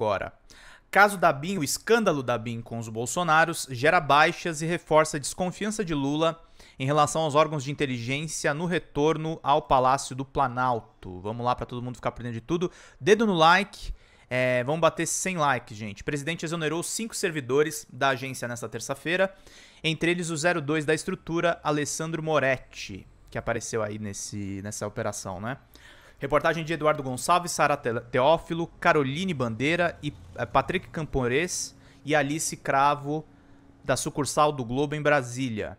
agora. Caso da BIM, o escândalo da BIM com os Bolsonaros gera baixas e reforça a desconfiança de Lula em relação aos órgãos de inteligência no retorno ao Palácio do Planalto. Vamos lá para todo mundo ficar por dentro de tudo. Dedo no like. É, vamos bater 100 likes, gente. O presidente exonerou cinco servidores da agência nesta terça-feira, entre eles o 02 da estrutura, Alessandro Moretti, que apareceu aí nesse, nessa operação, né? Reportagem de Eduardo Gonçalves, Sara Teófilo, Caroline Bandeira e eh, Patrick Campores e Alice Cravo da sucursal do Globo em Brasília.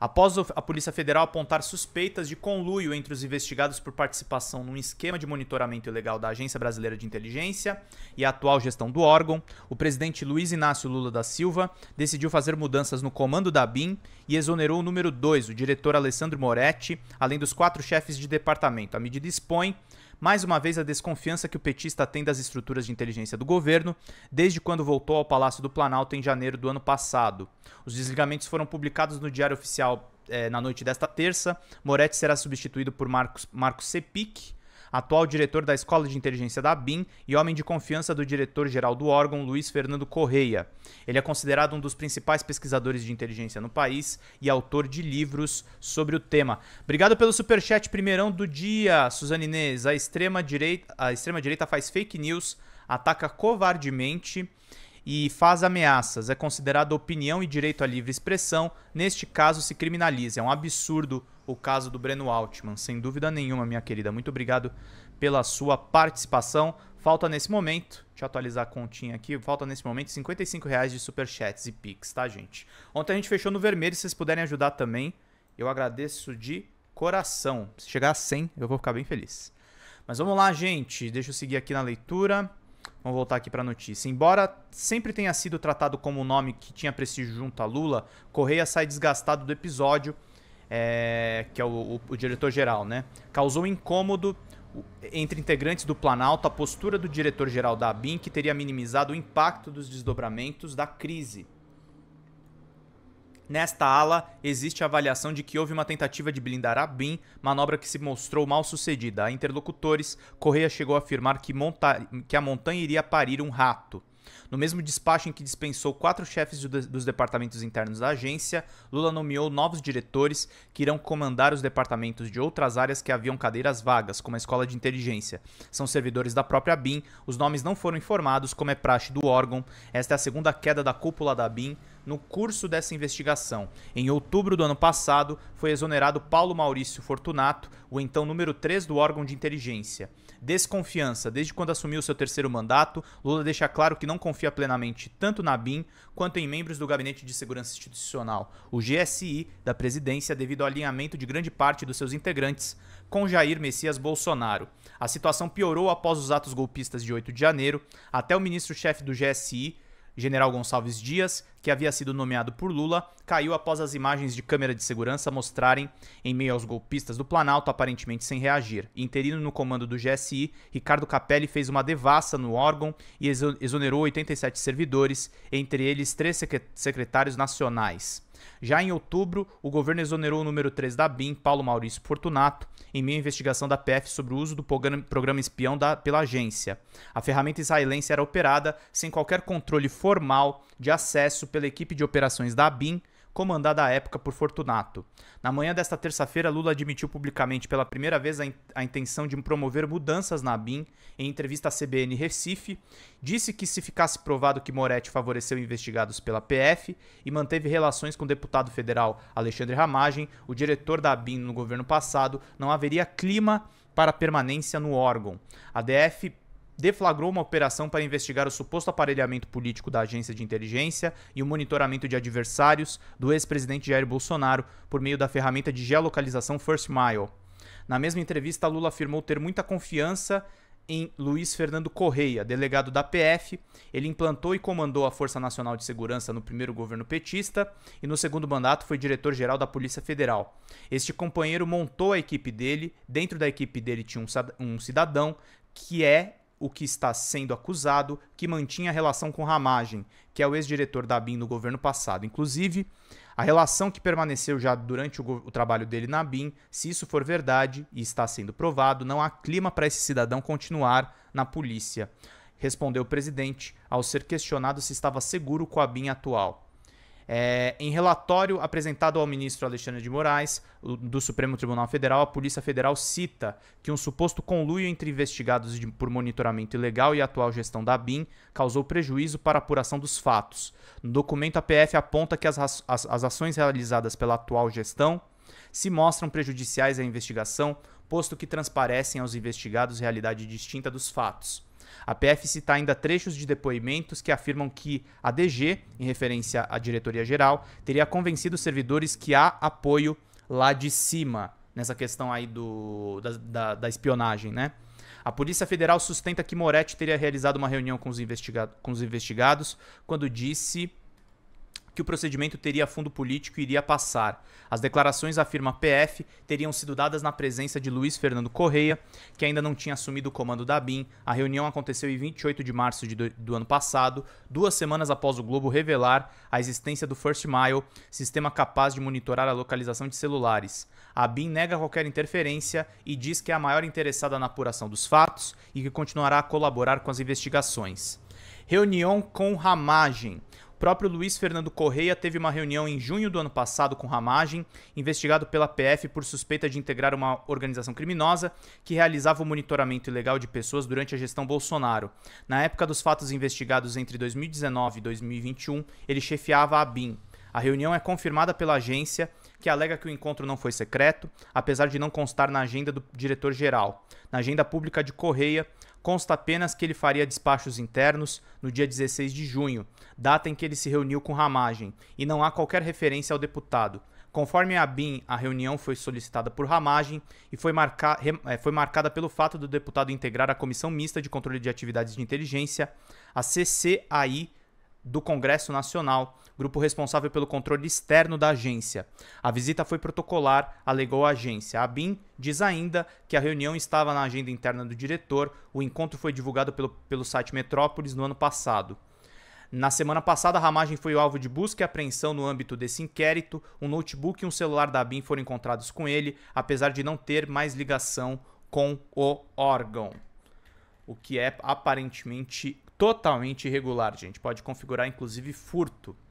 Após a Polícia Federal apontar suspeitas de conluio entre os investigados por participação num esquema de monitoramento ilegal da Agência Brasileira de Inteligência e a atual gestão do órgão, o presidente Luiz Inácio Lula da Silva decidiu fazer mudanças no comando da BIM e exonerou o número 2, o diretor Alessandro Moretti, além dos quatro chefes de departamento. A medida expõe mais uma vez a desconfiança que o petista tem das estruturas de inteligência do governo, desde quando voltou ao Palácio do Planalto em janeiro do ano passado. Os desligamentos foram publicados no Diário Oficial eh, na noite desta terça. Moretti será substituído por Marcos, Marcos Sepik, atual diretor da Escola de Inteligência da BIM e homem de confiança do diretor-geral do órgão, Luiz Fernando Correia. Ele é considerado um dos principais pesquisadores de inteligência no país e autor de livros sobre o tema. Obrigado pelo superchat primeirão do dia, Suzane Inês. A extrema-direita extrema -direita faz fake news, ataca covardemente e faz ameaças. É considerado opinião e direito à livre expressão. Neste caso, se criminaliza. É um absurdo o caso do Breno Altman. Sem dúvida nenhuma, minha querida. Muito obrigado pela sua participação. Falta nesse momento, deixa eu atualizar a continha aqui, falta nesse momento 55 reais de superchats e pix, tá, gente? Ontem a gente fechou no vermelho, se vocês puderem ajudar também, eu agradeço de coração. Se chegar a 100, eu vou ficar bem feliz. Mas vamos lá, gente, deixa eu seguir aqui na leitura. Vamos voltar aqui para a notícia. Embora sempre tenha sido tratado como o nome que tinha prestígio junto a Lula, Correia sai desgastado do episódio é, que é o, o, o diretor-geral, né? Causou incômodo entre integrantes do Planalto a postura do diretor-geral da ABIN, que teria minimizado o impacto dos desdobramentos da crise. Nesta ala, existe a avaliação de que houve uma tentativa de blindar a BIM, manobra que se mostrou mal sucedida. A interlocutores, Correia chegou a afirmar que, monta que a montanha iria parir um rato. No mesmo despacho em que dispensou quatro chefes dos departamentos internos da agência, Lula nomeou novos diretores que irão comandar os departamentos de outras áreas que haviam cadeiras vagas, como a Escola de Inteligência. São servidores da própria BIM, os nomes não foram informados, como é praxe do órgão. Esta é a segunda queda da cúpula da BIM no curso dessa investigação. Em outubro do ano passado, foi exonerado Paulo Maurício Fortunato, o então número 3 do órgão de inteligência. Desconfiança. Desde quando assumiu seu terceiro mandato, Lula deixa claro que não confia plenamente tanto na BIM quanto em membros do Gabinete de Segurança Institucional, o GSI, da presidência, devido ao alinhamento de grande parte dos seus integrantes com Jair Messias Bolsonaro. A situação piorou após os atos golpistas de 8 de janeiro. Até o ministro-chefe do GSI, General Gonçalves Dias, que havia sido nomeado por Lula, caiu após as imagens de câmera de segurança mostrarem, em meio aos golpistas do Planalto, aparentemente sem reagir. Interino no comando do GSI, Ricardo Capelli fez uma devassa no órgão e exonerou 87 servidores, entre eles três secretários nacionais. Já em outubro, o governo exonerou o número 3 da BIM, Paulo Maurício Fortunato, em meio à investigação da PF sobre o uso do programa espião da, pela agência. A ferramenta israelense era operada sem qualquer controle formal de acesso pela equipe de operações da BIM comandada à época por Fortunato. Na manhã desta terça-feira, Lula admitiu publicamente pela primeira vez a, in a intenção de promover mudanças na BIM Em entrevista à CBN Recife, disse que se ficasse provado que Moretti favoreceu investigados pela PF e manteve relações com o deputado federal Alexandre Ramagem, o diretor da BIM no governo passado, não haveria clima para permanência no órgão. A DF deflagrou uma operação para investigar o suposto aparelhamento político da agência de inteligência e o monitoramento de adversários do ex-presidente Jair Bolsonaro por meio da ferramenta de geolocalização First Mile. Na mesma entrevista, Lula afirmou ter muita confiança em Luiz Fernando Correia, delegado da PF. Ele implantou e comandou a Força Nacional de Segurança no primeiro governo petista e no segundo mandato foi diretor-geral da Polícia Federal. Este companheiro montou a equipe dele, dentro da equipe dele tinha um cidadão que é o que está sendo acusado que mantinha relação com Ramagem, que é o ex-diretor da BIM no governo passado. Inclusive, a relação que permaneceu já durante o, o, trabalho dele na BIM, se isso for verdade e está sendo provado, não há clima para esse cidadão continuar na polícia, respondeu o presidente ao ser questionado se estava seguro com a BIM atual. É, em relatório apresentado ao ministro Alexandre de Moraes, do Supremo Tribunal Federal, a Polícia Federal cita que um suposto conluio entre investigados de, por monitoramento ilegal e atual gestão da BIM causou prejuízo para a apuração dos fatos. No documento, a PF aponta que as, as, as ações realizadas pela atual gestão se mostram prejudiciais à investigação, posto que transparecem aos investigados realidade distinta dos fatos. A PF cita ainda trechos de depoimentos que afirmam que a DG, em referência à diretoria-geral, teria convencido os servidores que há apoio lá de cima, nessa questão aí do, da, da, da espionagem, né? A Polícia Federal sustenta que Moretti teria realizado uma reunião com os, investiga com os investigados quando disse que o procedimento teria fundo político e iria passar. As declarações, afirma PF, teriam sido dadas na presença de Luiz Fernando Correia, que ainda não tinha assumido o comando da BIM. A reunião aconteceu em 28 de março de do, do ano passado, duas semanas após o Globo revelar a existência do First Mile, sistema capaz de monitorar a localização de celulares. A BIM nega qualquer interferência e diz que é a maior interessada na apuração dos fatos e que continuará a colaborar com as investigações. Reunião com Ramagem próprio Luiz Fernando Correia teve uma reunião em junho do ano passado com Ramagem, investigado pela PF por suspeita de integrar uma organização criminosa que realizava o monitoramento ilegal de pessoas durante a gestão Bolsonaro. Na época dos fatos investigados entre 2019 e 2021, ele chefiava a BIM. A reunião é confirmada pela agência que alega que o encontro não foi secreto, apesar de não constar na agenda do diretor-geral. Na agenda pública de Correia, consta apenas que ele faria despachos internos no dia 16 de junho, data em que ele se reuniu com Ramagem, e não há qualquer referência ao deputado. Conforme a BIM, a reunião foi solicitada por Ramagem e foi, marca... Eh, foi, marcada pelo fato do deputado integrar a Comissão Mista de Controle de Atividades de Inteligência, a CCAI, do Congresso Nacional, grupo responsável pelo controle externo da agência. A visita foi protocolar, alegou a agência. A BIM diz ainda que a reunião estava na agenda interna do diretor. O encontro foi divulgado pelo, pelo site Metrópolis no ano passado. Na semana passada, a ramagem foi alvo de busca e apreensão no âmbito desse inquérito. Um notebook e um celular da BIM foram encontrados com ele, apesar de não ter mais ligação com o órgão. O que é aparentemente totalmente irregular, gente. Pode configurar inclusive furto.